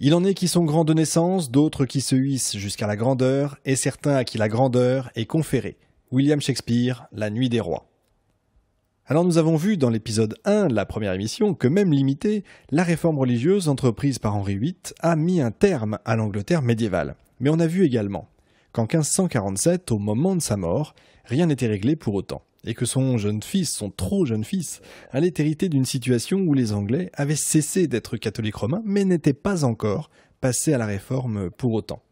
Il en est qui sont grands de naissance, d'autres qui se hissent jusqu'à la grandeur, et certains à qui la grandeur est conférée. William Shakespeare, La Nuit des Rois. Alors nous avons vu dans l'épisode 1 de la première émission que même limitée, la réforme religieuse entreprise par Henri VIII a mis un terme à l'Angleterre médiévale. Mais on a vu également qu'en 1547, au moment de sa mort, rien n'était réglé pour autant et que son jeune fils, son trop jeune fils, allait hériter d'une situation où les Anglais avaient cessé d'être catholiques romains, mais n'étaient pas encore passés à la réforme pour autant.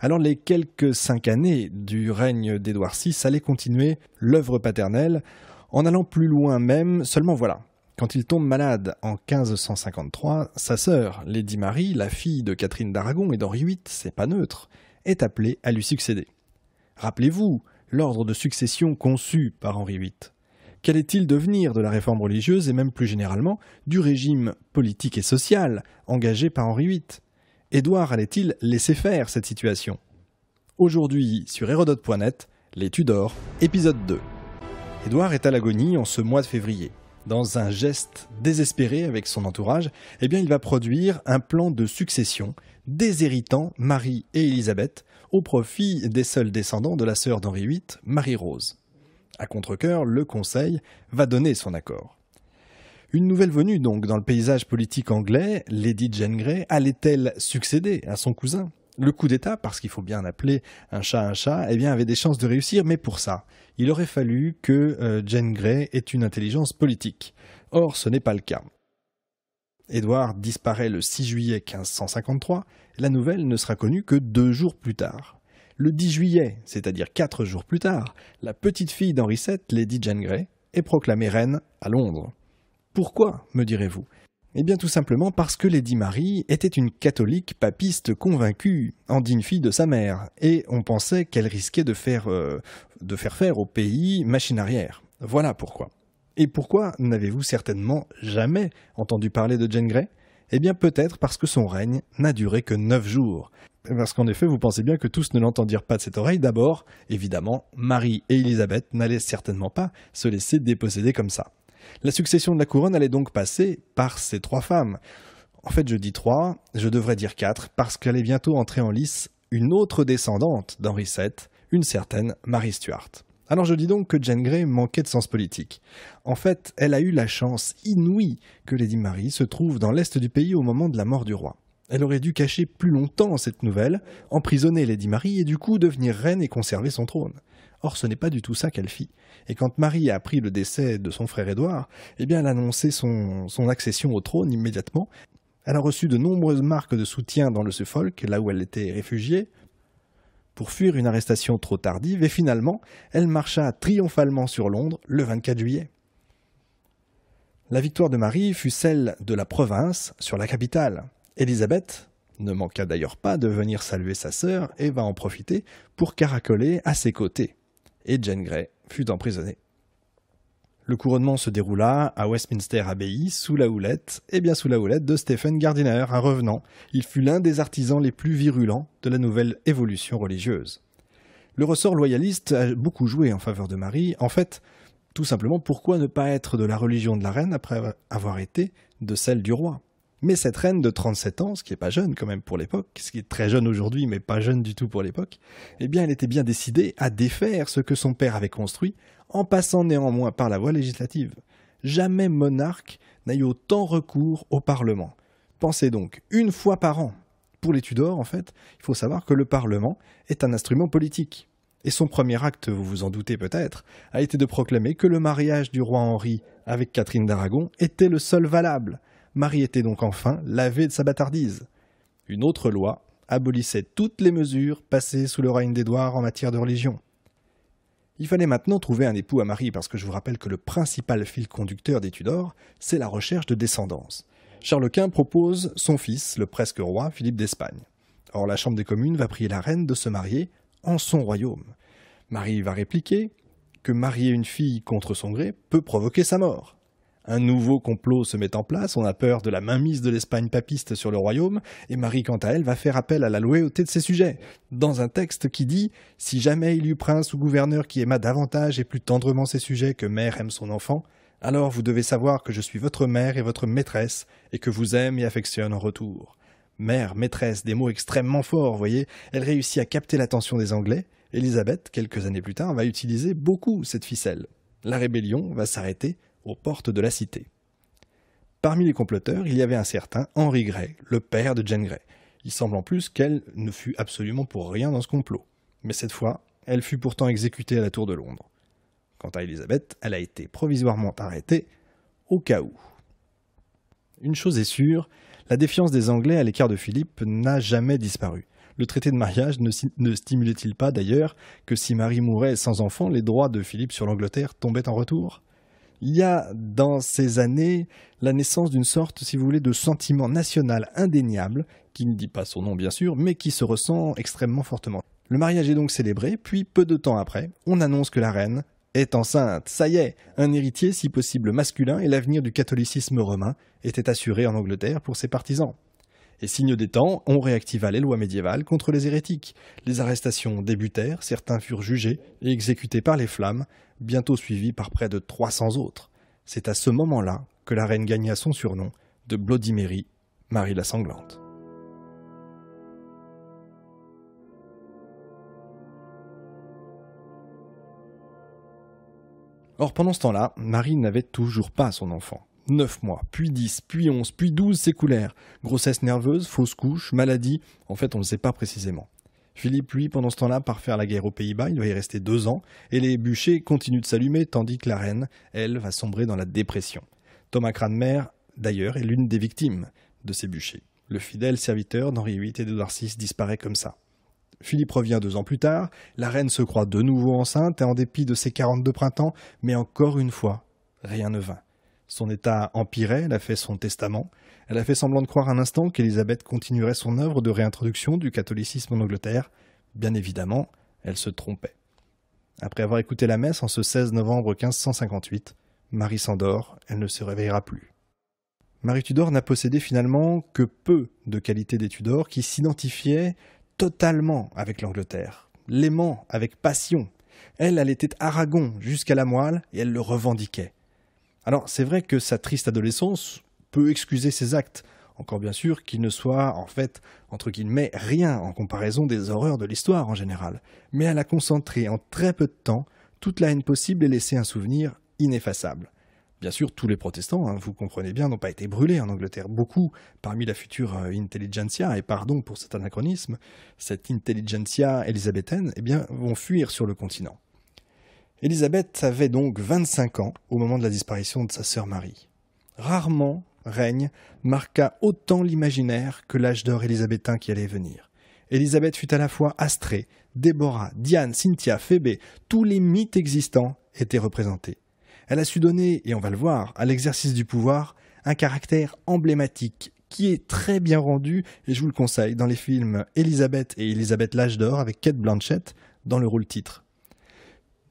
Alors les quelques cinq années du règne d'Édouard VI allaient continuer l'œuvre paternelle, en allant plus loin même, seulement voilà. Quand il tombe malade en 1553, sa sœur, Lady Marie, la fille de Catherine d'Aragon et d'Henri VIII, c'est pas neutre, est appelée à lui succéder. Rappelez-vous, l'ordre de succession conçu par Henri VIII Qu'allait-il devenir de la réforme religieuse et même plus généralement du régime politique et social engagé par Henri VIII Édouard allait-il laisser faire cette situation Aujourd'hui, sur Hérodote.net, Les Tudors, épisode 2. Édouard est à l'agonie en ce mois de février. Dans un geste désespéré avec son entourage, eh bien il va produire un plan de succession déshéritant Marie et Élisabeth au profit des seuls descendants de la sœur d'Henri VIII, Marie-Rose. À contre-cœur, le Conseil va donner son accord. Une nouvelle venue donc dans le paysage politique anglais, Lady Jane Grey allait-elle succéder à son cousin Le coup d'État, parce qu'il faut bien appeler un chat un chat, eh bien avait des chances de réussir, mais pour ça, il aurait fallu que euh, Jane Grey ait une intelligence politique. Or, ce n'est pas le cas. Édouard disparaît le 6 juillet 1553, la nouvelle ne sera connue que deux jours plus tard. Le 10 juillet, c'est-à-dire quatre jours plus tard, la petite fille d'Henri VII, Lady Jane Grey, est proclamée reine à Londres. Pourquoi, me direz-vous Eh bien tout simplement parce que Lady Marie était une catholique papiste convaincue, en digne fille de sa mère, et on pensait qu'elle risquait de faire, euh, de faire faire au pays machine arrière. Voilà pourquoi. Et pourquoi n'avez-vous certainement jamais entendu parler de Jane Grey Eh bien peut-être parce que son règne n'a duré que 9 jours. Parce qu'en effet, vous pensez bien que tous ne l'entendirent pas de cette oreille. D'abord, évidemment, Marie et Elizabeth n'allaient certainement pas se laisser déposséder comme ça. La succession de la couronne allait donc passer par ces trois femmes. En fait, je dis trois, je devrais dire quatre, parce qu'elle est bientôt entrée en lice une autre descendante d'Henri VII, une certaine Marie Stuart. Alors je dis donc que Jane Grey manquait de sens politique. En fait, elle a eu la chance inouïe que Lady Mary se trouve dans l'est du pays au moment de la mort du roi. Elle aurait dû cacher plus longtemps cette nouvelle, emprisonner Lady Mary et du coup devenir reine et conserver son trône. Or, ce n'est pas du tout ça qu'elle fit. Et quand Marie a appris le décès de son frère Édouard, eh bien, elle a annoncé son accession au trône immédiatement. Elle a reçu de nombreuses marques de soutien dans le Suffolk, là où elle était réfugiée, pour fuir une arrestation trop tardive et finalement, elle marcha triomphalement sur Londres le 24 juillet. La victoire de Marie fut celle de la province sur la capitale. Élisabeth ne manqua d'ailleurs pas de venir saluer sa sœur et va en profiter pour caracoler à ses côtés. Et Jane Grey fut emprisonnée. Le couronnement se déroula à Westminster Abbey sous la houlette, et eh bien sous la houlette de Stephen Gardiner, un revenant. Il fut l'un des artisans les plus virulents de la nouvelle évolution religieuse. Le ressort loyaliste a beaucoup joué en faveur de Marie. En fait, tout simplement, pourquoi ne pas être de la religion de la reine après avoir été de celle du roi mais cette reine de 37 ans, ce qui est pas jeune quand même pour l'époque, ce qui est très jeune aujourd'hui mais pas jeune du tout pour l'époque, eh bien elle était bien décidée à défaire ce que son père avait construit en passant néanmoins par la voie législative. Jamais monarque n'a eu autant recours au Parlement. Pensez donc, une fois par an, pour les Tudors en fait, il faut savoir que le Parlement est un instrument politique. Et son premier acte, vous vous en doutez peut-être, a été de proclamer que le mariage du roi Henri avec Catherine d'Aragon était le seul valable. Marie était donc enfin lavée de sa bâtardise. Une autre loi abolissait toutes les mesures passées sous le règne d'Édouard en matière de religion. Il fallait maintenant trouver un époux à Marie parce que je vous rappelle que le principal fil conducteur des Tudors, c'est la recherche de descendance. Charles Quint propose son fils, le presque roi Philippe d'Espagne. Or la Chambre des communes va prier la reine de se marier en son royaume. Marie va répliquer que marier une fille contre son gré peut provoquer sa mort. Un nouveau complot se met en place, on a peur de la mainmise de l'Espagne papiste sur le royaume, et Marie quant à elle va faire appel à la loyauté de ses sujets, dans un texte qui dit « Si jamais il y eut prince ou gouverneur qui aima davantage et plus tendrement ses sujets que mère aime son enfant, alors vous devez savoir que je suis votre mère et votre maîtresse, et que vous aime et affectionne en retour. » Mère, maîtresse, des mots extrêmement forts, voyez, elle réussit à capter l'attention des Anglais, Élisabeth, quelques années plus tard, va utiliser beaucoup cette ficelle. La rébellion va s'arrêter aux portes de la cité. Parmi les comploteurs, il y avait un certain Henry Grey, le père de Jane Grey. Il semble en plus qu'elle ne fut absolument pour rien dans ce complot. Mais cette fois, elle fut pourtant exécutée à la Tour de Londres. Quant à Elisabeth, elle a été provisoirement arrêtée au cas où. Une chose est sûre, la défiance des Anglais à l'écart de Philippe n'a jamais disparu. Le traité de mariage ne, ne stimulait-il pas d'ailleurs que si Marie mourait sans enfant, les droits de Philippe sur l'Angleterre tombaient en retour il y a dans ces années la naissance d'une sorte, si vous voulez, de sentiment national indéniable, qui ne dit pas son nom bien sûr, mais qui se ressent extrêmement fortement. Le mariage est donc célébré, puis peu de temps après, on annonce que la reine est enceinte. Ça y est, un héritier, si possible masculin, et l'avenir du catholicisme romain était assuré en Angleterre pour ses partisans. Et signe des temps, on réactiva les lois médiévales contre les hérétiques. Les arrestations débutèrent, certains furent jugés et exécutés par les flammes, bientôt suivi par près de 300 autres. C'est à ce moment-là que la reine gagna son surnom de Bloody Marie la Sanglante. Or, pendant ce temps-là, Marie n'avait toujours pas son enfant. Neuf mois, puis 10, puis 11, puis 12, s'écoulèrent. Grossesse nerveuse, fausse couche, maladie, en fait on ne sait pas précisément. Philippe, lui, pendant ce temps-là, part faire la guerre aux Pays-Bas, il va y rester deux ans, et les bûchers continuent de s'allumer, tandis que la reine, elle, va sombrer dans la dépression. Thomas Cranmer, d'ailleurs, est l'une des victimes de ces bûchers. Le fidèle serviteur d'Henri VIII et d'Édouard VI disparaît comme ça. Philippe revient deux ans plus tard, la reine se croit de nouveau enceinte, et en dépit de ses 42 printemps, mais encore une fois, rien ne vint. Son état empirait, elle a fait son testament. Elle a fait semblant de croire un instant qu'Elisabeth continuerait son œuvre de réintroduction du catholicisme en Angleterre. Bien évidemment, elle se trompait. Après avoir écouté la messe en ce 16 novembre 1558, Marie s'endort, elle ne se réveillera plus. Marie Tudor n'a possédé finalement que peu de qualités des Tudors qui s'identifiaient totalement avec l'Angleterre, l'aimant avec passion. Elle, elle était Aragon jusqu'à la moelle et elle le revendiquait. Alors c'est vrai que sa triste adolescence peut excuser ses actes, encore bien sûr qu'il ne soit en fait, entre met rien en comparaison des horreurs de l'histoire en général, mais elle a concentré en très peu de temps toute la haine possible et laissé un souvenir ineffaçable. Bien sûr, tous les protestants, hein, vous comprenez bien, n'ont pas été brûlés en Angleterre. Beaucoup parmi la future euh, intelligentsia, et pardon pour cet anachronisme, cette intelligentsia élisabéthaine, eh bien, vont fuir sur le continent. Elisabeth avait donc 25 ans au moment de la disparition de sa sœur Marie. Rarement règne marqua autant l'imaginaire que l'âge d'or élisabétain qui allait venir. Elisabeth fut à la fois Astrée, Déborah, Diane, Cynthia, Phébé, tous les mythes existants étaient représentés. Elle a su donner, et on va le voir, à l'exercice du pouvoir, un caractère emblématique qui est très bien rendu, et je vous le conseille, dans les films Elisabeth et Elisabeth l'âge d'or avec Kate Blanchett dans le rôle titre.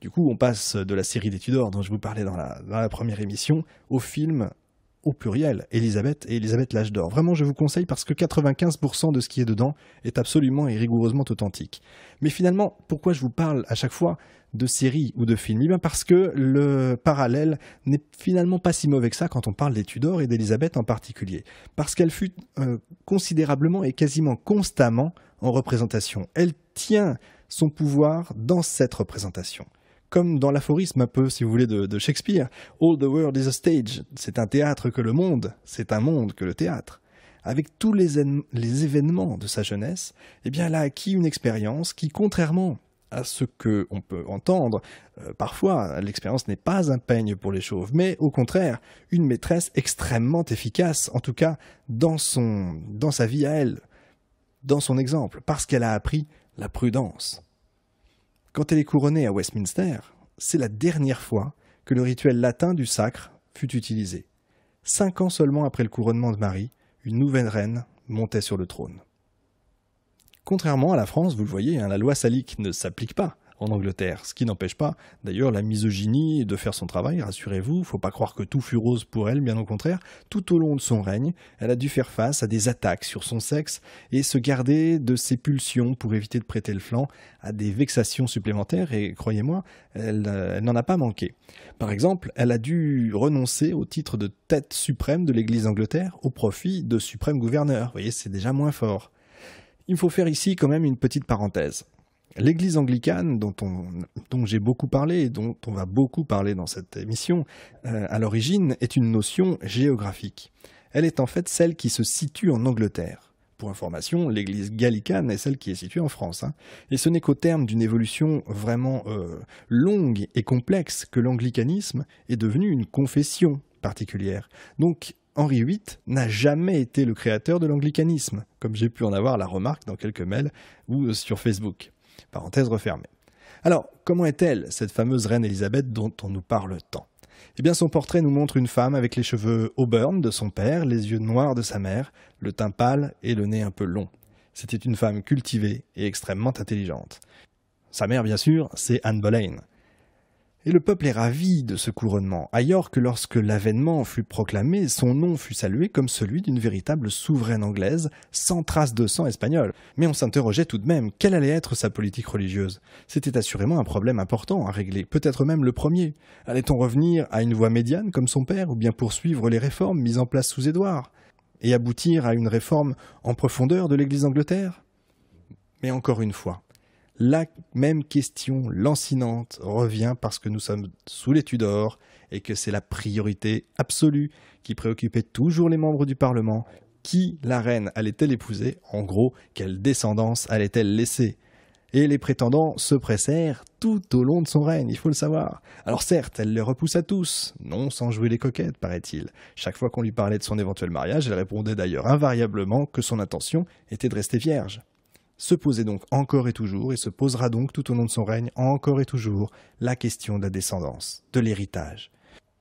Du coup, on passe de la série des Tudors dont je vous parlais dans la, première émission au film au pluriel, Elisabeth et Elisabeth l'âge d'or. Vraiment, je vous conseille parce que 95% de ce qui est dedans est absolument et rigoureusement authentique. Mais finalement, pourquoi je vous parle à chaque fois de séries ou de films eh bien parce que le parallèle n'est finalement pas si mauvais que ça quand on parle des Tudors et d'Elisabeth en particulier. Parce qu'elle fut euh, considérablement et quasiment constamment en représentation. Elle tient son pouvoir dans cette représentation comme dans l'aphorisme un peu, si vous voulez, de, Shakespeare, All the world is a stage, c'est un théâtre que le monde, c'est un monde que le théâtre avec tous les, événements de sa jeunesse, eh bien, elle a acquis une expérience qui, contrairement à ce que on peut entendre, euh, parfois l'expérience n'est pas un peigne pour les chauves, mais au contraire une maîtresse extrêmement efficace, en tout cas dans son dans sa vie à elle, dans son exemple, parce qu'elle a appris la prudence. Quand elle est couronnée à Westminster, c'est la dernière fois que le rituel latin du sacre fut utilisé. Cinq ans seulement après le couronnement de Marie, une nouvelle reine montait sur le trône. Contrairement à la France, vous le voyez, hein, la loi salique ne s'applique pas en Angleterre. Ce qui n'empêche pas, d'ailleurs, la misogynie de faire son travail, rassurez-vous, faut pas croire que tout fut rose pour elle, bien au contraire. Tout au long de son règne, elle a dû faire face à des attaques sur son sexe et se garder de ses pulsions pour éviter de prêter le flanc à des vexations supplémentaires et croyez-moi, elle, euh, n'en a pas manqué. Par exemple, elle a dû renoncer au titre de tête suprême de l'Église d'Angleterre au profit de suprême gouverneur. Vous voyez, c'est déjà moins fort. Il faut faire ici quand même une petite parenthèse. L'Église anglicane, dont, j'ai beaucoup parlé et dont on va beaucoup parler dans cette émission, euh, à l'origine est une notion géographique. Elle est en fait celle qui se situe en Angleterre. Pour information, l'église gallicane est celle qui est située en France. Hein. Et ce n'est qu'au terme d'une évolution vraiment euh, longue et complexe que l'anglicanisme est devenu une confession particulière. Donc Henri VIII n'a jamais été le créateur de l'anglicanisme, comme j'ai pu en avoir la remarque dans quelques mails ou euh, sur Facebook. Alors, comment est-elle, cette fameuse reine Elisabeth dont on nous parle tant eh bien, son portrait nous montre une femme avec les cheveux auburn de son père, les yeux noirs de sa mère, le teint pâle et le nez un peu long. C'était une femme cultivée et extrêmement intelligente. Sa mère, bien sûr, c'est Anne Boleyn. Et le peuple est ravi de ce couronnement, ailleurs que lorsque l'avènement fut proclamé, son nom fut salué comme celui d'une véritable souveraine anglaise, sans trace de sang espagnol. Mais on s'interrogeait tout de même, quelle allait être sa politique religieuse C'était assurément un problème important à régler, peut-être même le premier. Allait-on revenir à une voie médiane comme son père, ou bien poursuivre les réformes mises en place sous Édouard Et aboutir à une réforme en profondeur de l'Église d'Angleterre Mais encore une fois, la même question lancinante revient parce que nous sommes sous les Tudors et que c'est la priorité absolue qui préoccupait toujours les membres du Parlement. Qui la reine allait-elle épouser En gros, quelle descendance allait-elle laisser et les prétendants se pressèrent tout au long de son règne, il faut le savoir. Alors certes, elle les repoussa tous, non sans jouer les coquettes, paraît-il. Chaque fois qu'on lui parlait de son éventuel mariage, elle répondait d'ailleurs invariablement que son intention était de rester vierge se posait donc encore et toujours et se posera donc tout au long de son règne encore et toujours la question de la descendance, de l'héritage.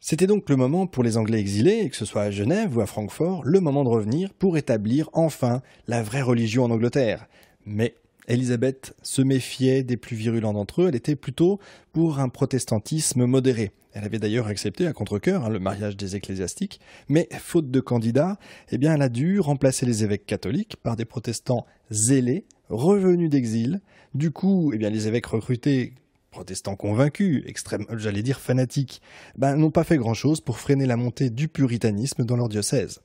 C'était donc le moment pour les Anglais exilés, que ce soit à Genève ou à Francfort, le moment de revenir pour établir enfin la vraie religion en Angleterre. Mais Elisabeth se méfiait des plus virulents d'entre eux, elle était plutôt pour un protestantisme modéré. Elle avait d'ailleurs accepté à contre-cœur hein, le mariage des ecclésiastiques, mais faute de candidats, eh bien elle a dû remplacer les évêques catholiques par des protestants zélés revenus d'exil. Du coup, eh bien, les évêques recrutés protestants convaincus, extrêmes, j'allais dire fanatiques, ben, n'ont pas fait grand-chose pour freiner la montée du puritanisme dans leur diocèse.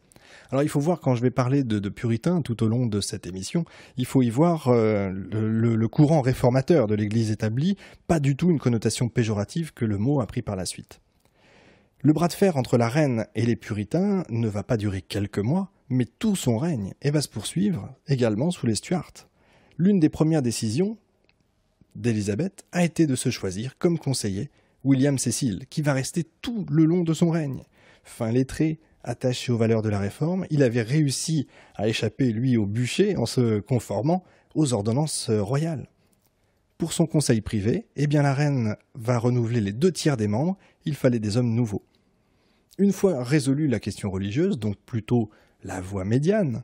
Alors il faut voir, quand je vais parler de, puritains tout au long de cette émission, il faut y voir euh, le, le, courant réformateur de l'Église établie, pas du tout une connotation péjorative que le mot a pris par la suite. Le bras de fer entre la reine et les puritains ne va pas durer quelques mois, mais tout son règne et eh va ben, se poursuivre également sous les Stuarts. L'une des premières décisions d'Elisabeth a été de se choisir comme conseiller William Cecil, qui va rester tout le long de son règne. Fin lettré, attaché aux valeurs de la réforme, il avait réussi à échapper, lui, au bûcher en se conformant aux ordonnances royales. Pour son conseil privé, eh bien la reine va renouveler les deux tiers des membres, il fallait des hommes nouveaux. Une fois résolue la question religieuse, donc plutôt la voie médiane,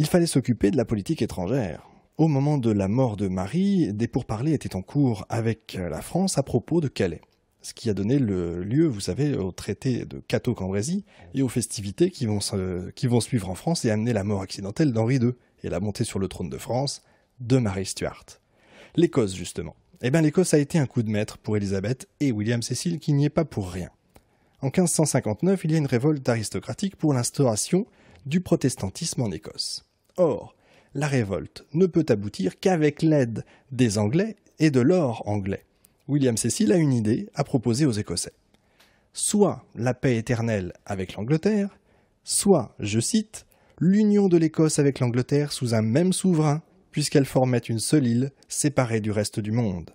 il fallait s'occuper de la politique étrangère. Au moment de la mort de Marie, des pourparlers étaient en cours avec euh, la France à propos de Calais, ce qui a donné le lieu, vous savez, au traité de Cateau-Cambrésis et aux festivités qui vont, suivre en France et amener la mort accidentelle d'Henri II et la montée sur le trône de France de Marie Stuart. L'Écosse, justement. Eh bien, l'Écosse a été un coup de maître pour Élisabeth et William Cecil qui n'y est pas pour rien. En 1559, il y a une révolte aristocratique pour l'instauration du protestantisme en Écosse. Or, la révolte ne peut aboutir qu'avec l'aide des Anglais et de l'or anglais. William Cecil a une idée à proposer aux Écossais. Soit la paix éternelle avec l'Angleterre, soit, je cite, l'union de l'Écosse avec l'Angleterre sous un même souverain, puisqu'elle formait une seule île séparée du reste du monde.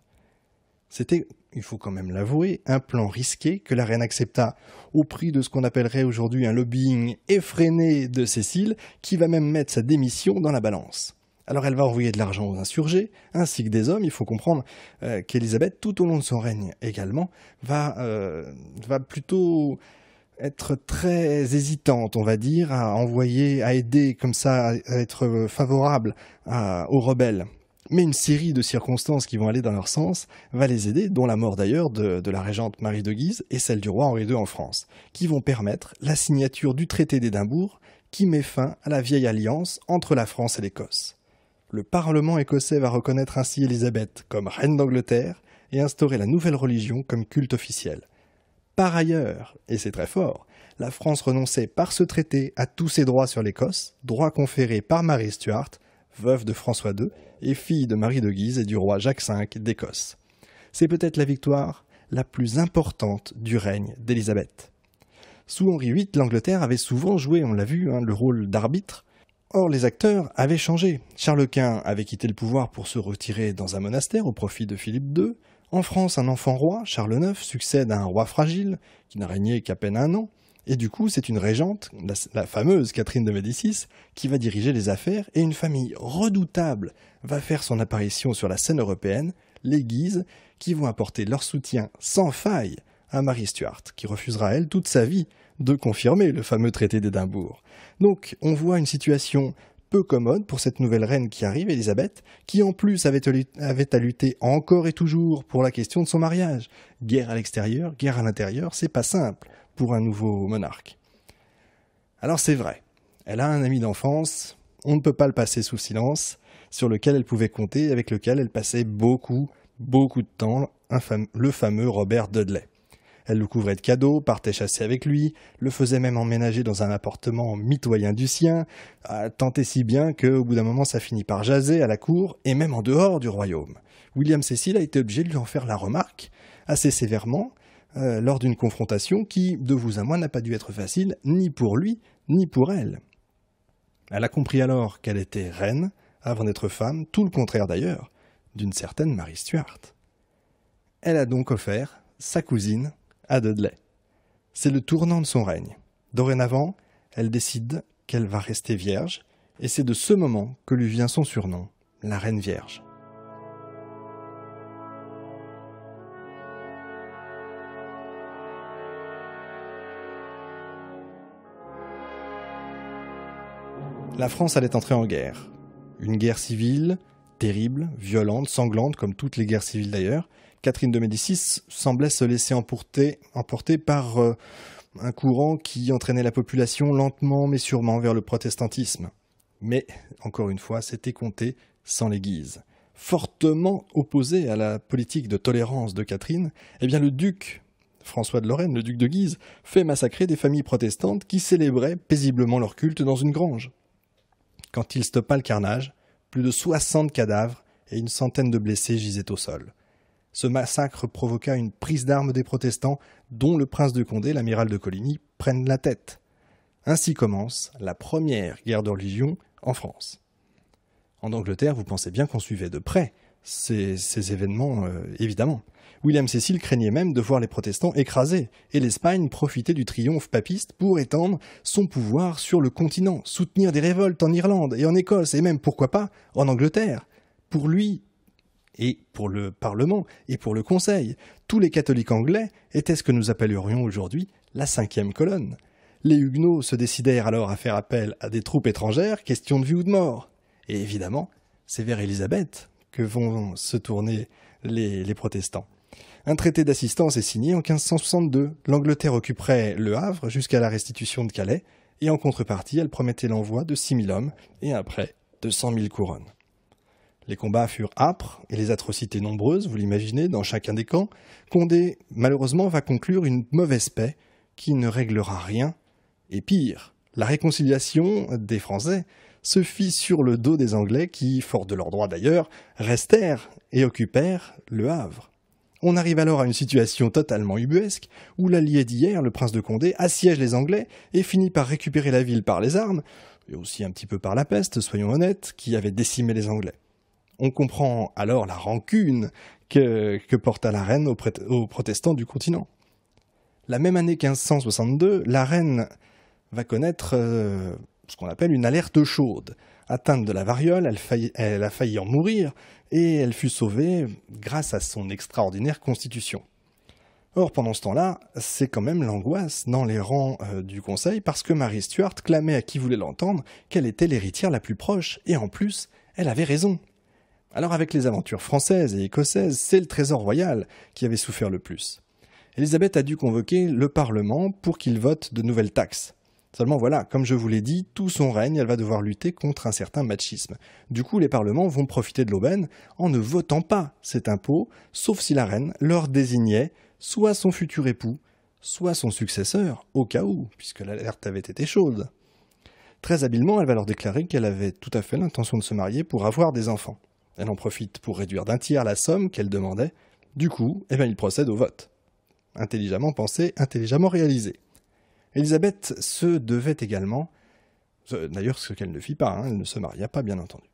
C'était il faut quand même l'avouer, un plan risqué que la reine accepta au prix de ce qu'on appellerait aujourd'hui un lobbying effréné de Cécile, qui va même mettre sa démission dans la balance. Alors elle va envoyer de l'argent aux insurgés, ainsi que des hommes. Il faut comprendre qu'Elisabeth, qu'Élisabeth, tout au long de son règne également, va, euh, va plutôt être très hésitante, on va dire, à envoyer, à aider comme ça, à être favorable euh, aux rebelles mais une série de circonstances qui vont aller dans leur sens va les aider, dont la mort d'ailleurs de, la régente Marie de Guise et celle du roi Henri II en France, qui vont permettre la signature du traité d'Édimbourg qui met fin à la vieille alliance entre la France et l'Écosse. Le Parlement écossais va reconnaître ainsi Élisabeth comme reine d'Angleterre et instaurer la nouvelle religion comme culte officiel. Par ailleurs, et c'est très fort, la France renonçait par ce traité à tous ses droits sur l'Écosse, droits conférés par Marie Stuart, veuve de François II, et fille de Marie de Guise et du roi Jacques V d'Écosse. C'est peut-être la victoire la plus importante du règne d'Élisabeth. Sous Henri VIII, l'Angleterre avait souvent joué, on l'a vu, hein, le rôle d'arbitre. Or, les acteurs avaient changé. Charles Quint avait quitté le pouvoir pour se retirer dans un monastère au profit de Philippe II. En France, un enfant roi, Charles IX, succède à un roi fragile, qui n'a régné qu'à peine un an. Et du coup, c'est une régente, la, fameuse Catherine de Médicis, qui va diriger les affaires et une famille redoutable va faire son apparition sur la scène européenne, les Guises, qui vont apporter leur soutien sans faille à Marie Stuart, qui refusera, elle, toute sa vie de confirmer le fameux traité d'Édimbourg. Donc, on voit une situation peu commode pour cette nouvelle reine qui arrive, Elisabeth, qui en plus avait à lutter encore et toujours pour la question de son mariage. Guerre à l'extérieur, guerre à l'intérieur, c'est pas simple pour un nouveau monarque. Alors c'est vrai, elle a un ami d'enfance, on ne peut pas le passer sous silence, sur lequel elle pouvait compter, avec lequel elle passait beaucoup, beaucoup de temps, le fameux Robert Dudley. Elle le couvrait de cadeaux, partait chasser avec lui, le faisait même emménager dans un appartement mitoyen du sien, tentait si bien qu'au bout d'un moment ça finit par jaser à la cour et même en dehors du royaume. William Cecil a été obligé de lui en faire la remarque, assez sévèrement, euh, lors d'une confrontation qui, de vous à moi, n'a pas dû être facile ni pour lui ni pour elle. Elle a compris alors qu'elle était reine avant d'être femme, tout le contraire d'ailleurs, d'une certaine Marie Stuart. Elle a donc offert sa cousine à Dudley. C'est le tournant de son règne. Dorénavant, elle décide qu'elle va rester vierge, et c'est de ce moment que lui vient son surnom, la Reine Vierge. la France allait entrer en guerre. Une guerre civile, terrible, violente, sanglante, comme toutes les guerres civiles d'ailleurs. Catherine de Médicis semblait se laisser emporter, emporter par euh, un courant qui entraînait la population lentement mais sûrement vers le protestantisme. Mais, encore une fois, c'était compté sans les guises. Fortement opposé à la politique de tolérance de Catherine, eh bien le duc François de Lorraine, le duc de Guise, fait massacrer des familles protestantes qui célébraient paisiblement leur culte dans une grange quand il stoppa le carnage, plus de 60 cadavres et une centaine de blessés gisaient au sol. Ce massacre provoqua une prise d'armes des protestants, dont le prince de Condé, l'amiral de Coligny, prennent la tête. Ainsi commence la première guerre de religion en France. En Angleterre, vous pensez bien qu'on suivait de près ces, événements, euh, évidemment. William Cécile craignait même de voir les protestants écrasés, et l'Espagne profitait du triomphe papiste pour étendre son pouvoir sur le continent, soutenir des révoltes en Irlande et en Écosse, et même, pourquoi pas, en Angleterre. Pour lui, et pour le Parlement, et pour le Conseil, tous les catholiques anglais étaient ce que nous appellerions aujourd'hui la cinquième colonne. Les Huguenots se décidèrent alors à faire appel à des troupes étrangères, question de vie ou de mort. Et évidemment, c'est vers Élisabeth que vont se tourner les protestants. Un traité d'assistance est signé en 1562. L'Angleterre occuperait le Havre jusqu'à la restitution de Calais, et en contrepartie, elle promettait l'envoi de 6000 hommes et un prêt de 100 000 couronnes. Les combats furent âpres et les atrocités nombreuses, vous l'imaginez, dans chacun des camps. Condé, malheureusement, va conclure une mauvaise paix qui ne réglera rien. Et pire, la réconciliation des Français se fit sur le dos des Anglais qui, forts de leur droit d'ailleurs, restèrent et occupèrent le Havre. On arrive alors à une situation totalement ubuesque, où l'allié d'hier, le prince de Condé, assiège les Anglais et finit par récupérer la ville par les armes, et aussi un petit peu par la peste, soyons honnêtes, qui avait décimé les Anglais. On comprend alors la rancune que, porta la reine aux, protestants du continent. La même année 1562, la reine va connaître euh, ce qu'on appelle une alerte chaude, Atteinte de la variole, elle, a failli en mourir, et elle fut sauvée grâce à son extraordinaire constitution. Or, pendant ce temps-là, c'est quand même l'angoisse dans les rangs euh, du conseil parce que Marie Stuart clamait à qui voulait l'entendre qu'elle était l'héritière la plus proche et en plus, elle avait raison. Alors, avec les aventures françaises et écossaises, c'est le trésor royal qui avait souffert le plus. Elisabeth a dû convoquer le Parlement pour qu'il vote de nouvelles taxes. Seulement voilà, comme je vous l'ai dit, tout son règne, elle va devoir lutter contre un certain machisme. Du coup, les parlements vont profiter de l'aubaine en ne votant pas cet impôt, sauf si la reine leur désignait soit son futur époux, soit son successeur, au cas où, puisque l'alerte avait été chaude. Très habilement, elle va leur déclarer qu'elle avait tout à fait l'intention de se marier pour avoir des enfants. Elle en profite pour réduire d'un tiers la somme qu'elle demandait. Du coup, eh ben, il procède au vote. Intelligemment pensé, intelligemment réalisé. Élisabeth se devait également, d'ailleurs ce qu'elle ne fit pas, hein, elle ne se maria pas bien entendu.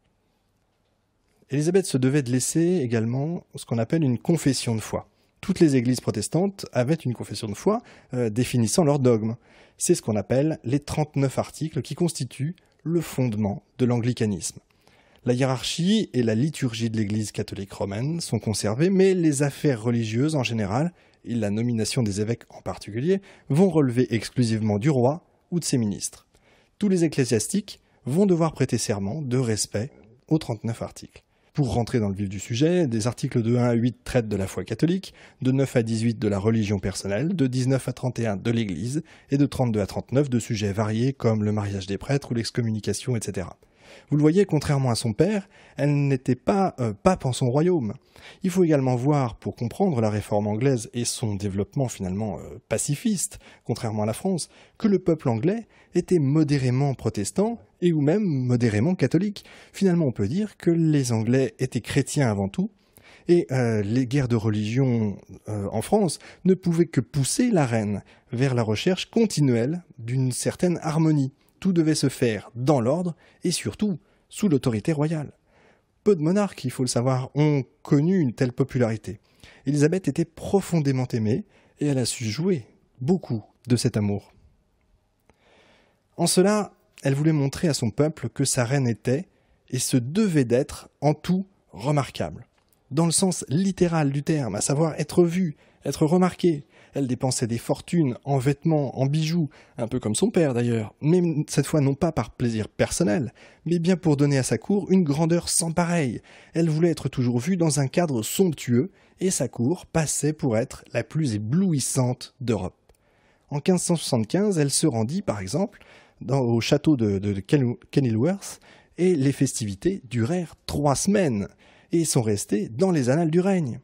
Elisabeth se devait de laisser également ce qu'on appelle une confession de foi. Toutes les églises protestantes avaient une confession de foi euh, définissant leur dogme. C'est ce qu'on appelle les 39 articles qui constituent le fondement de l'anglicanisme. La hiérarchie et la liturgie de l'Église catholique romaine sont conservées, mais les affaires religieuses en général et la nomination des évêques en particulier, vont relever exclusivement du roi ou de ses ministres. Tous les ecclésiastiques vont devoir prêter serment de respect aux 39 articles. Pour rentrer dans le vif du sujet, des articles de 1 à 8 traitent de la foi catholique, de 9 à 18 de la religion personnelle, de 19 à 31 de l'Église, et de 32 à 39 de sujets variés comme le mariage des prêtres ou l'excommunication, etc. Vous le voyez, contrairement à son père, elle n'était pas euh, pape en son royaume. Il faut également voir, pour comprendre la réforme anglaise et son développement finalement euh, pacifiste, contrairement à la France, que le peuple anglais était modérément protestant et ou même modérément catholique. Finalement, on peut dire que les Anglais étaient chrétiens avant tout, et euh, les guerres de religion en France ne pouvaient que pousser la reine vers la recherche continuelle d'une certaine harmonie tout devait se faire dans l'ordre et surtout sous l'autorité royale. Peu de monarques, il faut le savoir, ont connu une telle popularité. Elisabeth était profondément aimée et elle a su jouer beaucoup de cet amour. En cela, elle voulait montrer à son peuple que sa reine était, et se devait d'être, en tout remarquable dans le sens littéral du terme, à savoir être vue, être remarquée. Elle dépensait des fortunes en vêtements, en bijoux, un peu comme son père d'ailleurs, mais cette fois non pas par plaisir personnel, mais bien pour donner à sa cour une grandeur sans pareille. Elle voulait être toujours vue dans un cadre somptueux, et sa cour passait pour être la plus éblouissante d'Europe. En 1575, elle se rendit, par exemple, au château de Kenilworth, et les festivités durèrent trois semaines et sont restés dans les annales du règne.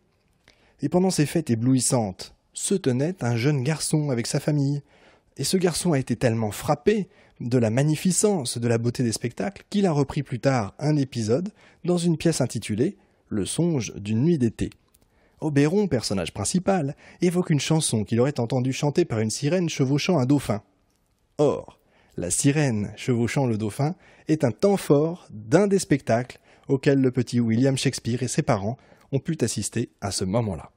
Et pendant ces fêtes éblouissantes, se tenait un jeune garçon avec sa famille. Et ce garçon a été tellement frappé de la magnificence, de la beauté des spectacles, qu'il a repris plus tard un épisode dans une pièce intitulée Le songe d'une nuit d'été. Oberon, personnage principal, évoque une chanson qu'il aurait entendue chanter par une sirène chevauchant un dauphin. Or, la sirène chevauchant le dauphin est un temps fort d'un des spectacles auquel le petit William Shakespeare et ses parents ont pu assister à ce moment-là.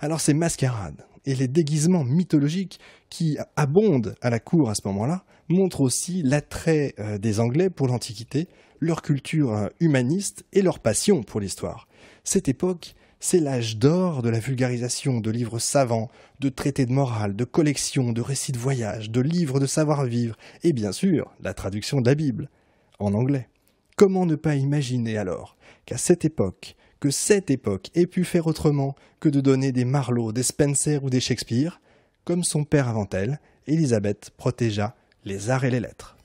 Alors ces mascarades et les déguisements mythologiques qui abondent à la cour à ce moment-là montrent aussi l'attrait euh, des Anglais pour l'Antiquité, leur culture euh, humaniste et leur passion pour l'histoire. Cette époque, c'est l'âge d'or de la vulgarisation de livres savants, de traités de morale, de collections, de récits de voyage, de livres de savoir-vivre, et bien sûr la traduction de la Bible, en anglais. Comment ne pas imaginer alors qu'à cette époque, que cette époque ait pu faire autrement que de donner des Marlowe, des Spencer ou des Shakespeare Comme son père avant elle, Élisabeth protégea les arts et les lettres.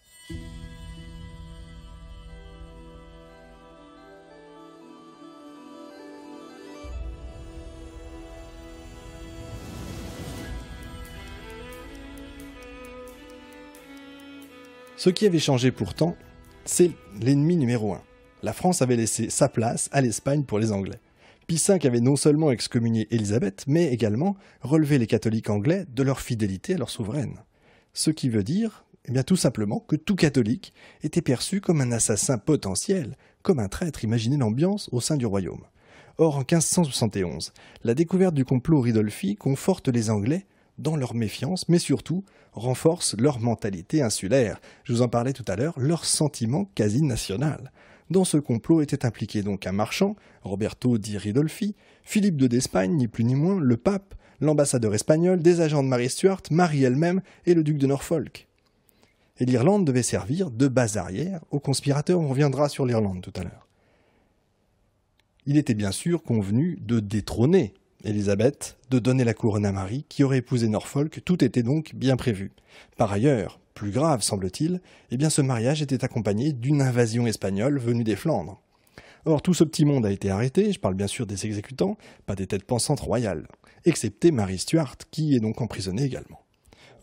Ce qui avait changé pourtant, c'est l'ennemi numéro un. La France avait laissé sa place à l'Espagne pour les Anglais. Pie V avait non seulement excommunié Élisabeth, mais également relevé les catholiques anglais de leur fidélité à leur souveraine. Ce qui veut dire, eh bien tout simplement, que tout catholique était perçu comme un assassin potentiel, comme un traître, imaginez l'ambiance au sein du royaume. Or, en 1571, la découverte du complot Ridolfi conforte les Anglais dans leur méfiance, mais surtout renforcent leur mentalité insulaire. Je vous en parlais tout à l'heure, leur sentiment quasi national. Dans ce complot était impliqué donc un marchand, Roberto di Ridolfi, Philippe de d'Espagne, ni plus ni moins, le pape, l'ambassadeur espagnol, des agents de Marie Stuart, Marie elle-même et le duc de Norfolk. Et l'Irlande devait servir de base arrière aux conspirateurs, on reviendra sur l'Irlande tout à l'heure. Il était bien sûr convenu de détrôner Élisabeth, de donner la couronne à Marie, qui aurait épousé Norfolk, tout était donc bien prévu. Par ailleurs, plus grave semble-t-il, eh bien ce mariage était accompagné d'une invasion espagnole venue des Flandres. Or, tout ce petit monde a été arrêté, je parle bien sûr des exécutants, pas des têtes pensantes royales, excepté Marie Stuart, qui est donc emprisonnée également.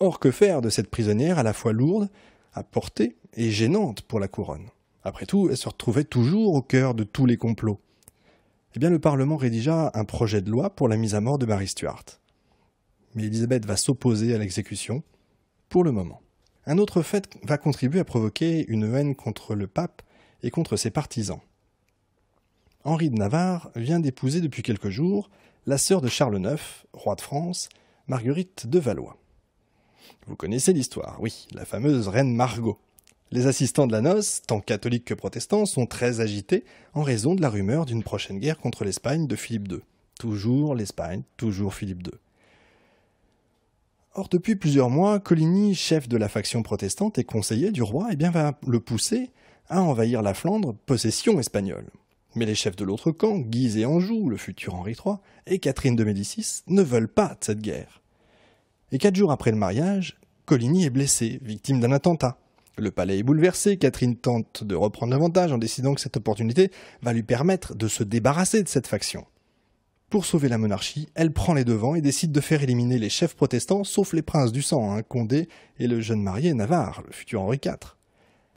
Or, que faire de cette prisonnière à la fois lourde, à portée et gênante pour la couronne Après tout, elle se retrouvait toujours au cœur de tous les complots. Eh le Parlement rédigea un projet de loi pour la mise à mort de Marie Stuart. Mais Elizabeth va s'opposer à l'exécution, pour le moment. Un autre fait va contribuer à provoquer une haine contre le pape et contre ses partisans. Henri de Navarre vient d'épouser depuis quelques jours la sœur de Charles IX, roi de France, Marguerite de Valois. Vous connaissez l'histoire, oui, la fameuse reine Margot. Les assistants de la noce, tant catholiques que protestants, sont très agités en raison de la rumeur d'une prochaine guerre contre l'Espagne de Philippe II. Toujours l'Espagne, toujours Philippe II. Or, depuis plusieurs mois, Coligny, chef de la faction protestante et conseiller du roi, eh bien, va le pousser à envahir la Flandre, possession espagnole. Mais les chefs de l'autre camp, Guise et Anjou, le futur Henri III, et Catherine de Médicis, ne veulent pas de cette guerre. Et quatre jours après le mariage, Coligny est blessé, victime d'un attentat. Le palais est bouleversé, Catherine tente de reprendre l'avantage en décidant que cette opportunité va lui permettre de se débarrasser de cette faction. Pour sauver la monarchie, elle prend les devants et décide de faire éliminer les chefs protestants, sauf les princes du sang, hein, Condé et le jeune marié Navarre, le futur Henri IV.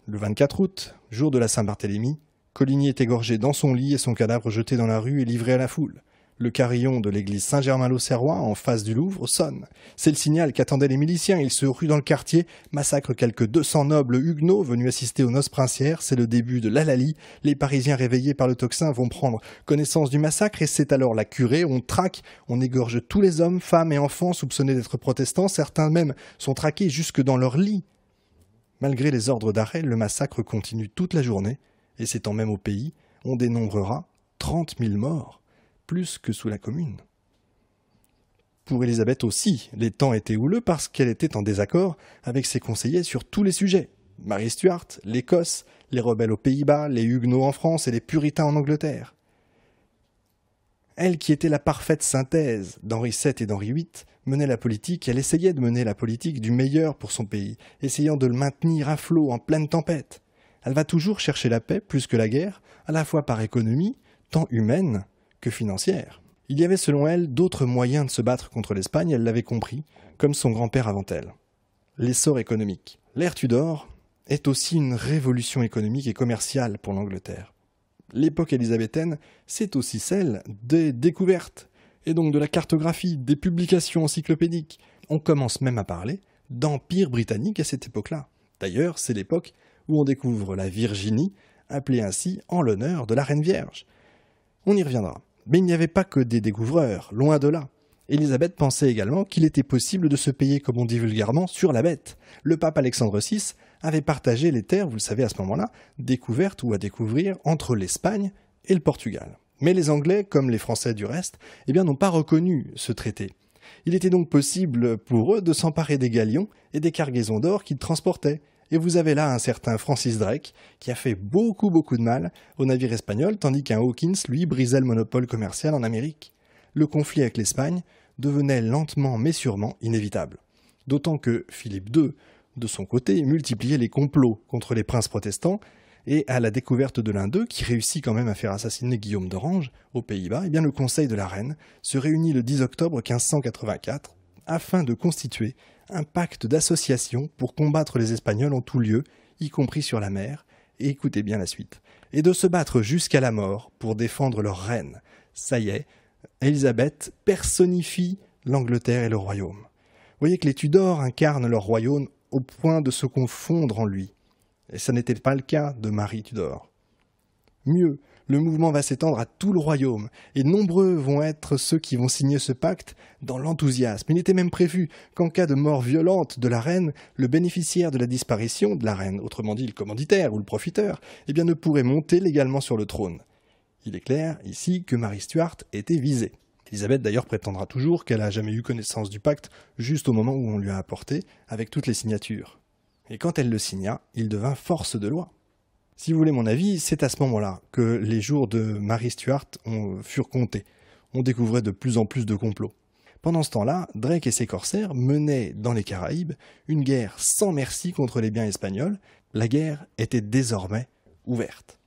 Le 24 août, jour de la Saint-Barthélemy, Coligny est égorgé dans son lit et son cadavre jeté dans la rue et livré à la foule. Le carillon de l'église Saint-Germain-l'Auxerrois, en face du Louvre, sonne. C'est le signal qu'attendaient les miliciens. Ils se ruent dans le quartier, massacrent quelques 200 nobles huguenots venus assister aux noces princières. C'est le début de l'alali. Les Parisiens réveillés par le toxin vont prendre connaissance du massacre et c'est alors la curée. On traque, on égorge tous les hommes, femmes et enfants soupçonnés d'être protestants. Certains même sont traqués jusque dans leur lit. Malgré les ordres d'arrêt, le massacre continue toute la journée et en même au pays. On dénombrera 30 000 morts plus que sous la Commune. Pour Élisabeth aussi, les temps étaient houleux parce qu'elle était en désaccord avec ses conseillers sur tous les sujets. Marie Stuart, l'Écosse, les rebelles aux Pays-Bas, les Huguenots en France et les Puritains en Angleterre. Elle qui était la parfaite synthèse d'Henri VII et d'Henri VIII, menait la politique, elle essayait de mener la politique du meilleur pour son pays, essayant de le maintenir à flot en pleine tempête. Elle va toujours chercher la paix plus que la guerre, à la fois par économie, tant humaine, que financière. Il y avait selon elle d'autres moyens de se battre contre l'Espagne, elle l'avait compris, comme son grand-père avant elle. L'essor économique. L'ère Tudor est aussi une révolution économique et commerciale pour l'Angleterre. L'époque élisabéthaine, c'est aussi celle des découvertes, et donc de la cartographie, des publications encyclopédiques. On commence même à parler d'empire britannique à cette époque-là. D'ailleurs, c'est l'époque où on découvre la Virginie, appelée ainsi en l'honneur de la Reine Vierge. On y reviendra. Mais il n'y avait pas que des découvreurs, loin de là. Élisabeth pensait également qu'il était possible de se payer, comme on dit vulgairement, sur la bête. Le pape Alexandre VI avait partagé les terres, vous le savez à ce moment-là, découvertes ou à découvrir entre l'Espagne et le Portugal. Mais les Anglais, comme les Français du reste, eh bien, n'ont pas reconnu ce traité. Il était donc possible pour eux de s'emparer des galions et des cargaisons d'or qu'ils transportaient, et vous avez là un certain Francis Drake qui a fait beaucoup beaucoup de mal aux navires espagnols, tandis qu'un Hawkins, lui, brisait le monopole commercial en Amérique. Le conflit avec l'Espagne devenait lentement mais sûrement inévitable. D'autant que Philippe II, de son côté, multipliait les complots contre les princes protestants, et à la découverte de l'un d'eux, qui réussit quand même à faire assassiner Guillaume d'Orange aux Pays-Bas, eh bien le Conseil de la Reine se réunit le 10 octobre 1584 afin de constituer un pacte d'association pour combattre les Espagnols en tout lieu, y compris sur la mer, et écoutez bien la suite, et de se battre jusqu'à la mort pour défendre leur reine. Ça y est, Elisabeth personnifie l'Angleterre et le royaume. Vous voyez que les Tudors incarnent leur royaume au point de se confondre en lui. Et ça n'était pas le cas de Marie Tudor. Mieux, le mouvement va s'étendre à tout le royaume, et nombreux vont être ceux qui vont signer ce pacte dans l'enthousiasme. Il était même prévu qu'en cas de mort violente de la reine, le bénéficiaire de la disparition de la reine, autrement dit le commanditaire ou le profiteur, eh bien ne pourrait monter légalement sur le trône. Il est clair ici que Marie Stuart était visée. Elisabeth d'ailleurs prétendra toujours qu'elle n'a jamais eu connaissance du pacte juste au moment où on lui a apporté, avec toutes les signatures. Et quand elle le signa, il devint force de loi. Si vous voulez mon avis, c'est à ce moment-là que les jours de Marie Stuart furent comptés. On découvrait de plus en plus de complots. Pendant ce temps-là, Drake et ses corsaires menaient dans les Caraïbes une guerre sans merci contre les biens espagnols. La guerre était désormais ouverte.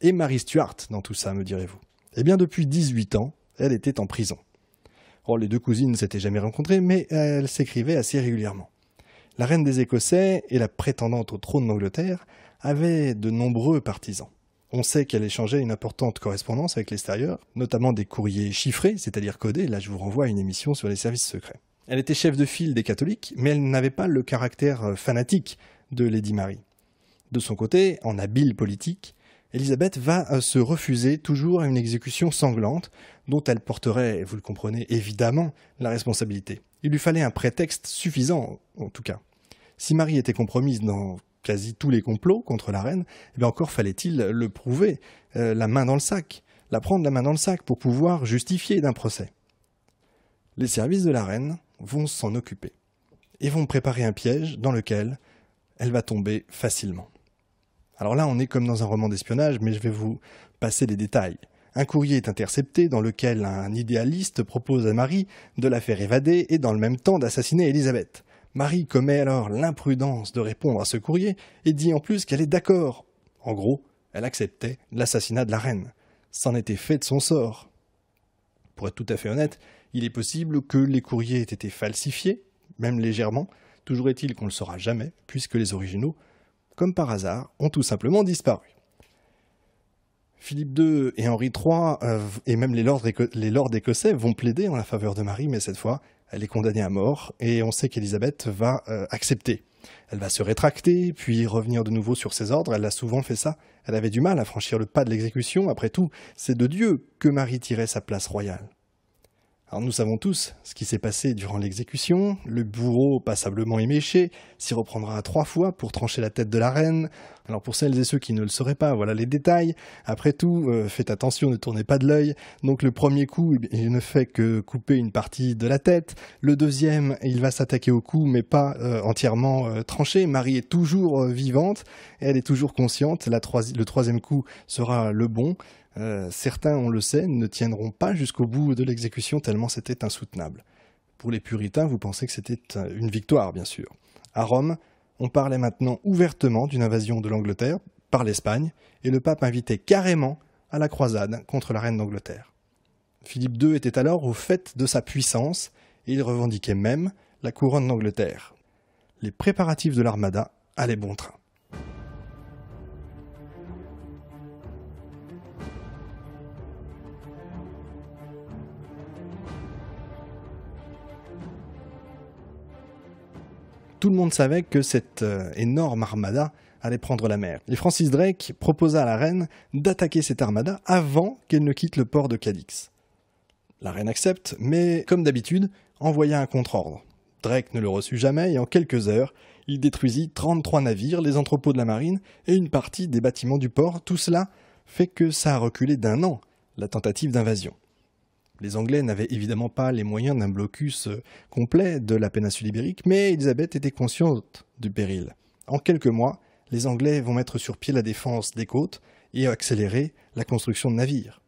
Et Marie Stuart dans tout ça, me direz-vous Eh bien, depuis 18 ans, elle était en prison. Oh, les deux cousines ne s'étaient jamais rencontrées, mais euh, elles s'écrivaient assez régulièrement la reine des Écossais et la prétendante au trône d'Angleterre avaient de nombreux partisans. On sait qu'elle échangeait une importante correspondance avec l'extérieur, notamment des courriers chiffrés, c'est-à-dire codés, là je vous renvoie à une émission sur les services secrets. Elle était chef de file des catholiques, mais elle n'avait pas le caractère euh, fanatique de Lady Mary. De son côté, en habile politique, Elisabeth va euh, se refuser toujours à une exécution sanglante dont elle porterait, vous le comprenez évidemment, la responsabilité. Il lui fallait un prétexte suffisant, en tout cas. Si Marie était compromise dans quasi tous les complots contre la reine, eh bien encore fallait-il le prouver, euh, la main dans le sac, la prendre la main dans le sac pour pouvoir justifier d'un procès. Les services de la reine vont s'en occuper et vont préparer un piège dans lequel elle va tomber facilement. Alors là, on est comme dans un roman d'espionnage, mais je vais vous passer les détails. Un courrier est intercepté dans lequel un idéaliste propose à Marie de la faire évader et dans le même temps d'assassiner Elisabeth. Marie commet alors l'imprudence de répondre à ce courrier et dit en plus qu'elle est d'accord. En gros, elle acceptait l'assassinat de la reine. C'en était fait de son sort. Pour être tout à fait honnête, il est possible que les courriers aient été falsifiés, même légèrement. Toujours est-il qu'on ne le saura jamais, puisque les originaux, comme par hasard, ont tout simplement disparu. Philippe II et Henri III, euh, et même les lords, les lords écossais, vont plaider en la faveur de Marie, mais cette fois, elle est condamnée à mort, et on sait qu'Élisabeth va euh, accepter. Elle va se rétracter, puis revenir de nouveau sur ses ordres, elle a souvent fait ça, elle avait du mal à franchir le pas de l'exécution, après tout, c'est de Dieu que Marie tirait sa place royale. Alors nous savons tous ce qui s'est passé durant l'exécution. Le bourreau, passablement éméché, s'y reprendra trois fois pour trancher la tête de la reine. Alors pour celles et ceux qui ne le sauraient pas, voilà les détails. Après tout, euh, faites attention, ne tournez pas de l'œil. Donc le premier coup, eh il ne fait que couper une partie de la tête. Le deuxième, il va s'attaquer au cou, mais pas euh, entièrement euh, tranché. Marie est toujours vivante, elle est toujours consciente. le troisième coup sera le bon. Euh, certains, on le sait, ne tiendront pas jusqu'au bout de l'exécution tellement c'était insoutenable. Pour les puritains, vous pensez que c'était une victoire, bien sûr. À Rome, on parlait maintenant ouvertement d'une invasion de l'Angleterre par l'Espagne, et le pape invitait carrément à la croisade contre la reine d'Angleterre. Philippe II était alors au fait de sa puissance, et il revendiquait même la couronne d'Angleterre. Les préparatifs de l'armada allaient bon train. tout le monde savait que cette euh, énorme armada allait prendre la mer. Et Francis Drake proposa à la reine d'attaquer cette armada avant qu'elle ne quitte le port de Cadix. La reine accepte, mais comme d'habitude, envoya un contre-ordre. Drake ne le reçut jamais et en quelques heures, il détruisit 33 navires, les entrepôts de la marine et une partie des bâtiments du port. Tout cela fait que ça a reculé d'un an, la tentative d'invasion. Les Anglais n'avaient évidemment pas les moyens d'un blocus euh, complet de la péninsule ibérique, mais Elisabeth était consciente du péril. En quelques mois, les Anglais vont mettre sur pied la défense des côtes et accélérer la construction de navires.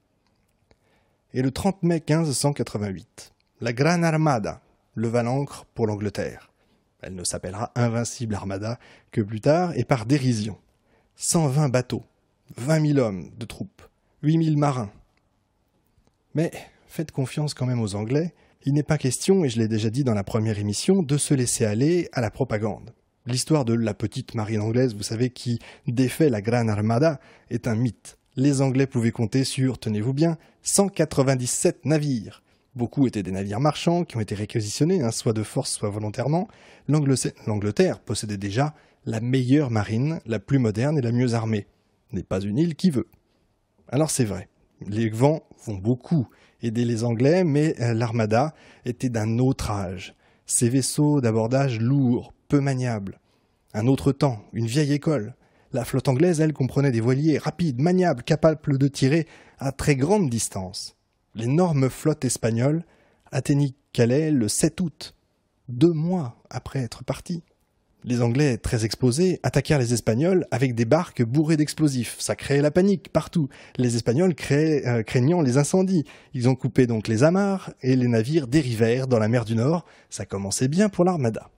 Et le 30 mai 1588, la Gran Armada leva l'ancre pour l'Angleterre. Elle ne s'appellera Invincible Armada que plus tard et par dérision. 120 bateaux, 20 000 hommes de troupes, 8 000 marins. Mais faites confiance quand même aux Anglais, il n'est pas question, et je l'ai déjà dit dans la première émission, de se laisser aller à la propagande. L'histoire de la petite marine anglaise, vous savez, qui défait la Gran Armada, est un mythe. Les Anglais pouvaient compter sur, tenez-vous bien, 197 navires. Beaucoup étaient des navires marchands qui ont été réquisitionnés, hein, soit de force, soit volontairement. L'Angleterre possédait déjà la meilleure marine, la plus moderne et la mieux armée. N'est pas une île qui veut. Alors c'est vrai, les vents vont beaucoup aider les Anglais, mais euh, l'armada était d'un autre âge. Ces vaisseaux d'abordage lourds, peu maniables. Un autre temps, une vieille école. La flotte anglaise, elle, comprenait des voiliers rapides, maniables, capables de tirer à très grande distance. L'énorme flotte espagnole atteignit Calais le 7 août, deux mois après être partie. Les Anglais, très exposés, attaquèrent les Espagnols avec des barques bourrées d'explosifs. Ça créait la panique partout. Les Espagnols euh, craignant les incendies. Ils ont coupé donc les amarres et les navires dérivèrent dans la mer du Nord. Ça commençait bien pour l'armada.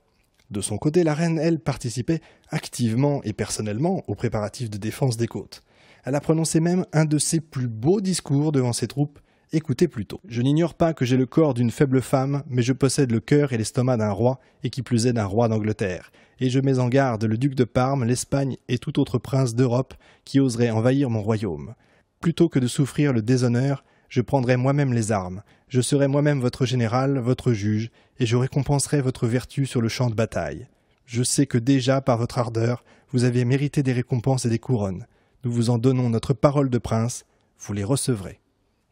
De son côté, la reine, elle, participait activement et personnellement aux préparatifs de défense des côtes. Elle a prononcé même un de ses plus beaux discours devant ses troupes Écoutez plutôt. Je n'ignore pas que j'ai le corps d'une faible femme, mais je possède le cœur et l'estomac d'un roi, et qui plus est d'un roi d'Angleterre. Et je mets en garde le duc de Parme, l'Espagne et tout autre prince d'Europe qui oserait envahir mon royaume. Plutôt que de souffrir le déshonneur, je prendrai moi-même les armes, je serai moi-même votre général, votre juge, et je récompenserai votre vertu sur le champ de bataille. Je sais que déjà, par votre ardeur, vous avez mérité des récompenses et des couronnes. Nous vous en donnons notre parole de prince, vous les recevrez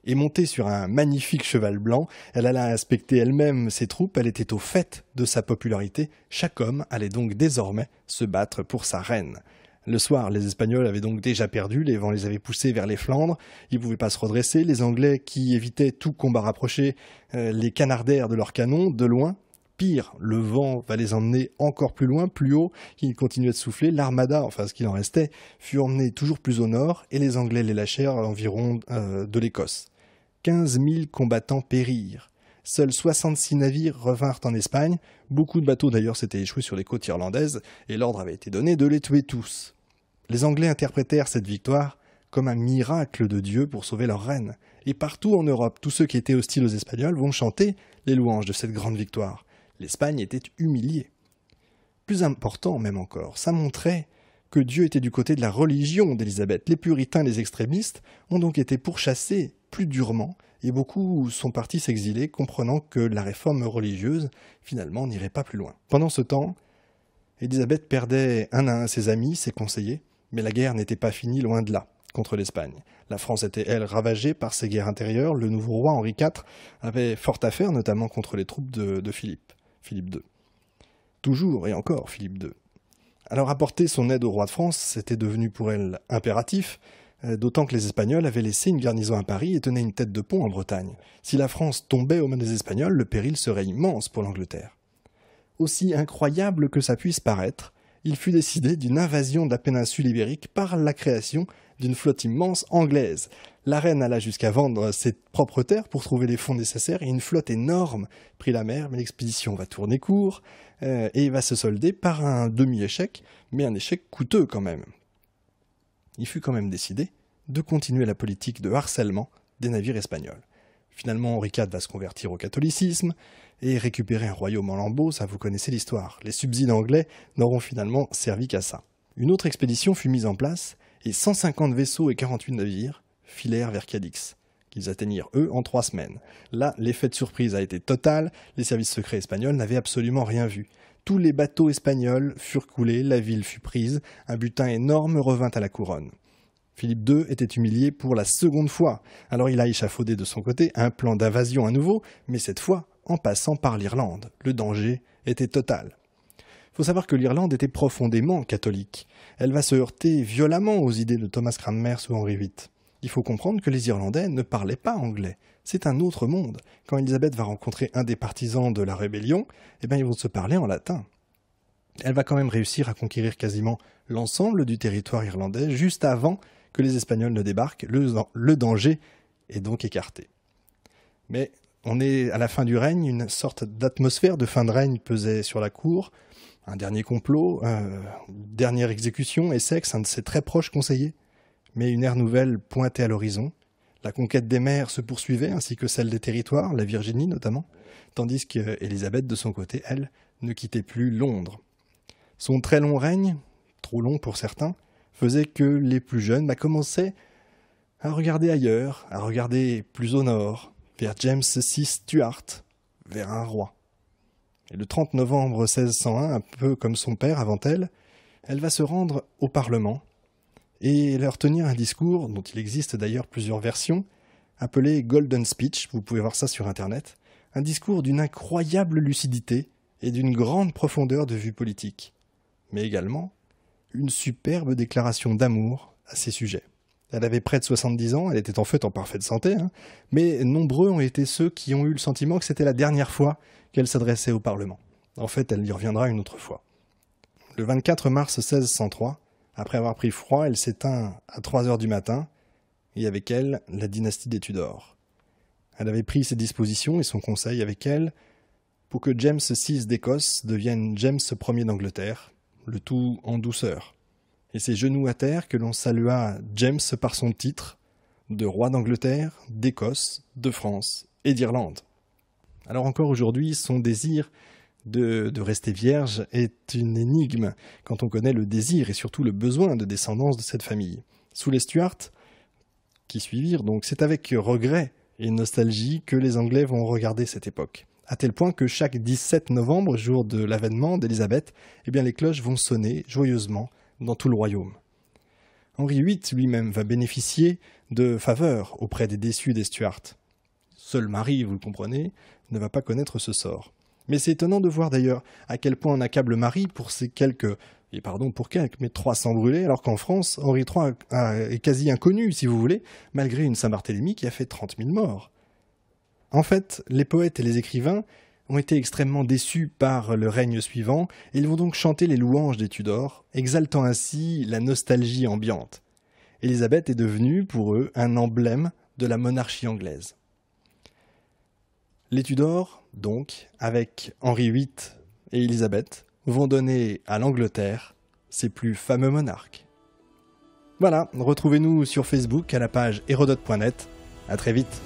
et montée sur un magnifique cheval blanc, elle alla inspecter elle-même ses troupes, elle était au fait de sa popularité, chaque homme allait donc désormais se battre pour sa reine. Le soir, les Espagnols avaient donc déjà perdu, les vents les avaient poussés vers les Flandres, ils ne pouvaient pas se redresser, les Anglais qui évitaient tout combat rapproché euh, les canardèrent de leurs canons, de loin, pire, le vent va les emmener encore plus loin, plus haut, qui continuaient de souffler. L'armada, enfin ce qu'il en restait, fut emmenée toujours plus au nord et les Anglais les lâchèrent environ euh, de l'Écosse. 15 000 combattants périrent. Seuls 66 navires revinrent en Espagne, beaucoup de bateaux d'ailleurs s'étaient échoués sur les côtes irlandaises, et l'ordre avait été donné de les tuer tous. Les Anglais interprétèrent cette victoire comme un miracle de Dieu pour sauver leur reine, et partout en Europe, tous ceux qui étaient hostiles aux Espagnols vont chanter les louanges de cette grande victoire. L'Espagne était humiliée. Plus important même encore, ça montrait que Dieu était du côté de la religion d'Élisabeth. Les puritains, les extrémistes, ont donc été pourchassés durement, et beaucoup sont partis s'exiler, comprenant que la réforme religieuse, finalement, n'irait pas plus loin. Pendant ce temps, Élisabeth perdait un à un ses amis, ses conseillers, mais la guerre n'était pas finie loin de là contre l'Espagne. La France était, elle, ravagée par ses guerres intérieures. Le nouveau roi Henri IV avait fort à faire, notamment contre les troupes de, de Philippe, Philippe II. Toujours et encore Philippe II. Alors apporter son aide au roi de France, c'était devenu pour elle impératif, euh, d'autant que les Espagnols avaient laissé une garnison à Paris et tenaient une tête de pont en Bretagne. Si la France tombait aux mains des Espagnols, le péril serait immense pour l'Angleterre. Aussi incroyable que ça puisse paraître, il fut décidé d'une invasion de la péninsule ibérique par la création d'une flotte immense anglaise. La reine alla jusqu'à vendre ses propres terres pour trouver les fonds nécessaires et une flotte énorme prit la mer, mais l'expédition va tourner court euh, et va se solder par un demi-échec, mais un échec coûteux quand même il fut quand même décidé de continuer la politique de harcèlement des navires espagnols. Finalement, Henri IV va se convertir au catholicisme et récupérer un royaume en lambeaux, ça vous connaissez l'histoire. Les subsides anglais n'auront finalement servi qu'à ça. Une autre expédition fut mise en place et 150 vaisseaux et 48 navires filèrent vers Cadix. qu'ils atteignirent, eux, en trois semaines. Là, l'effet de surprise a été total, les services secrets espagnols n'avaient absolument rien vu tous les bateaux espagnols furent coulés, la ville fut prise, un butin énorme revint à la couronne. Philippe II était humilié pour la seconde fois, alors il a échafaudé de son côté un plan d'invasion à nouveau, mais cette fois en passant par l'Irlande. Le danger était total. Il faut savoir que l'Irlande était profondément catholique. Elle va se heurter violemment aux idées de Thomas Cranmer sous Henri VIII. Il faut comprendre que les Irlandais ne parlaient pas anglais c'est un autre monde. Quand Elisabeth va rencontrer un des partisans de la rébellion, eh bien, ils vont se parler en latin. Elle va quand même réussir à conquérir quasiment l'ensemble du territoire irlandais juste avant que les Espagnols ne débarquent. Le, danger est donc écarté. Mais on est à la fin du règne, une sorte d'atmosphère de fin de règne pesait sur la cour. Un dernier complot, une euh, dernière exécution, Essex, un de ses très proches conseillers. Mais une ère nouvelle pointait à l'horizon. La conquête des mers se poursuivait, ainsi que celle des territoires, la Virginie notamment, tandis qu'Elisabeth, de son côté, elle, ne quittait plus Londres. Son très long règne, trop long pour certains, faisait que les plus jeunes bah, commençaient à regarder ailleurs, à regarder plus au nord, vers James VI Stuart, vers un roi. Et le 30 novembre 1601, un peu comme son père avant elle, elle va se rendre au Parlement et leur tenir un discours dont il existe d'ailleurs plusieurs versions, appelé Golden Speech, vous pouvez voir ça sur Internet, un discours d'une incroyable lucidité et d'une grande profondeur de vue politique, mais également une superbe déclaration d'amour à ses sujets. Elle avait près de 70 ans, elle était en fait en parfaite santé, hein, mais nombreux ont été ceux qui ont eu le sentiment que c'était la dernière fois qu'elle s'adressait au Parlement. En fait, elle y reviendra une autre fois. Le 24 mars 1603, après avoir pris froid, elle s'éteint à 3 heures du matin, et avec elle la dynastie des Tudors. Elle avait pris ses dispositions et son conseil avec elle pour que James VI d'Écosse devienne James Ier d'Angleterre, le tout en douceur. Et ses genoux à terre que l'on salua James par son titre de roi d'Angleterre, d'Écosse, de France et d'Irlande. Alors encore aujourd'hui, son désir de, rester vierge est une énigme quand on connaît le désir et surtout le besoin de descendance de cette famille. Sous les Stuarts, qui suivirent, donc c'est avec regret et nostalgie que les Anglais vont regarder cette époque. À tel point que chaque 17 novembre, jour de l'avènement d'Elisabeth, eh bien les cloches vont sonner joyeusement dans tout le royaume. Henri VIII lui-même va bénéficier de faveurs auprès des déçus des Stuarts. Seul Marie, vous le comprenez, ne va pas connaître ce sort. Mais c'est étonnant de voir d'ailleurs à quel point on accable Marie pour ses quelques et pardon pour quelques, mais 300 brûlés, alors qu'en France, Henri III est quasi inconnu, si vous voulez, malgré une Saint-Barthélemy qui a fait 30 000 morts. En fait, les poètes et les écrivains ont été extrêmement déçus par le règne suivant, et ils vont donc chanter les louanges des Tudors, exaltant ainsi la nostalgie ambiante. Élisabeth est devenue, pour eux, un emblème de la monarchie anglaise. Les Tudors, donc, avec Henri VIII et Élisabeth, vont donner à l'Angleterre ses plus fameux monarques. Voilà, retrouvez-nous sur Facebook à la page hérodote.net. À très vite.